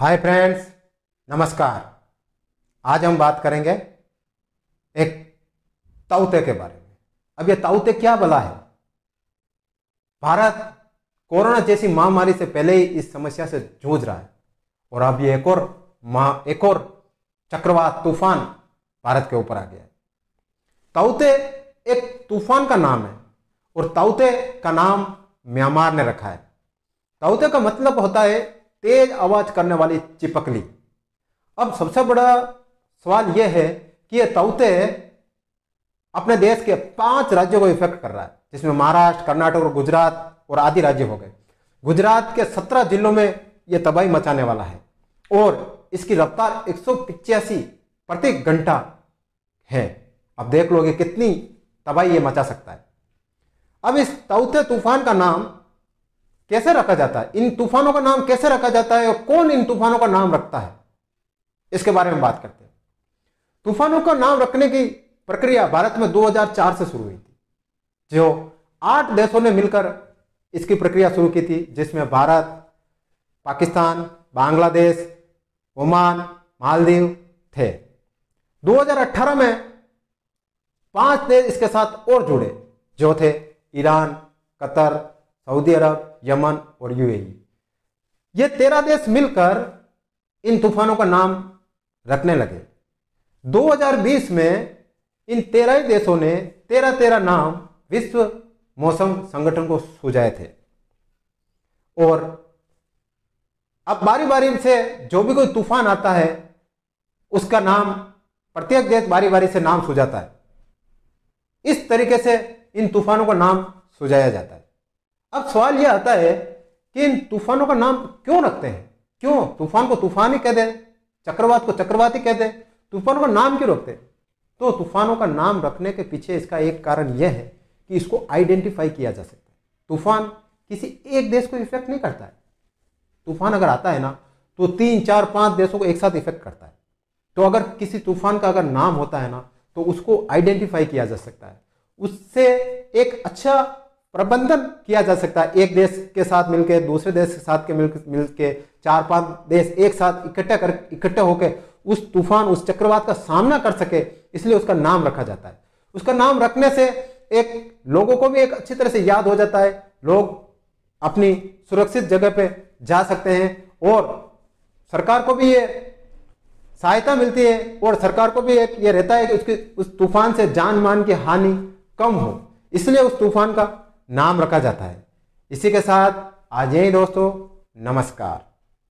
hi friends नमस्कार आज हम बात करेंगे एक ताउते के बारे में अब ये ताउते क्या बला है भारत कोरोना जैसी महामारी से पहले ही इस समस्या से जूझ रहा है और अब ये एक और महा एक और चक्रवात तूफान भारत के ऊपर आ गया है ताउते एक तूफान का नाम है और ताउते का नाम म्यांमार ने रखा है ताउते का मतलब होता है तेज आवाज करने वाली चिपकली अब सबसे बड़ा सवाल यह है कि ये तौते अपने देश के पांच राज्यों को इफेक्ट कर रहा है जिसमें महाराष्ट्र कर्नाटक और गुजरात और आदि राज्य हो गए गुजरात के सत्रह जिलों में ये तबाही मचाने वाला है और इसकी रफ्तार एक प्रति घंटा है अब देख लोगे कितनी तबाही ये मचा सकता है अब इस तौते तूफान का नाम कैसे रखा जाता है इन तूफानों का नाम कैसे रखा जाता है और कौन इन तूफानों का नाम रखता है इसके बारे में बात करते हैं तूफानों का नाम रखने की प्रक्रिया भारत में 2004 से शुरू हुई थी जो आठ देशों ने मिलकर इसकी प्रक्रिया शुरू की थी जिसमें भारत पाकिस्तान बांग्लादेश ओमान मालदीव थे 2018 में पांच देश इसके साथ और जुड़े जो थे Iran Qatar Saudi Arab Yemen और यूएई ये तेरह देश मिलकर इन तूफानों का नाम रखने लगे 2020 में इन तेरह ही देशों ने तेरह तेरह नाम विश्व मौसम संगठन को सुझाए थे और अब बारी बारी से जो भी कोई तूफान आता है उसका नाम प्रत्येक देश बारी बारी से नाम सुझाता है इस तरीके से इन तूफानों का नाम सुझाया जाता है अब सवाल यह आता है कि इन तूफानों का नाम क्यों रखते हैं क्यों तूफान को तूफान ही कह दें चक्रवात को चक्रवात ही कह दें तूफानों का नाम क्यों रखते हैं तो तूफानों का नाम रखने के पीछे इसका एक कारण यह है कि इसको आइडेंटिफाई किया जा सकता है तूफान किसी एक देश को इफेक्ट नहीं करता है तूफान अगर आता है ना तो तीन चार पांच देशों को एक साथ इफेक्ट करता है तो अगर किसी तूफान का अगर नाम होता है ना तो उसको आइडेंटिफाई किया जा सकता है उससे एक अच्छा प्रबंधन किया जा सकता है एक देश के साथ मिलकर दूसरे देश के साथ के मिल मिलकर चार पांच देश एक साथ इकट्ठा कर इकट्ठे होकर उस तूफान उस चक्रवात का सामना कर सके इसलिए उसका नाम रखा जाता है उसका नाम रखने से एक लोगों को भी एक अच्छी तरह से याद हो जाता है लोग अपनी सुरक्षित जगह पे जा सकते हैं और सरकार को भी ये सहायता मिलती है और सरकार को भी एक ये रहता है कि उसके उस तूफान से जान मान की हानि कम हो इसलिए उस तूफान का नाम रखा जाता है इसी के साथ आज यही दोस्तों नमस्कार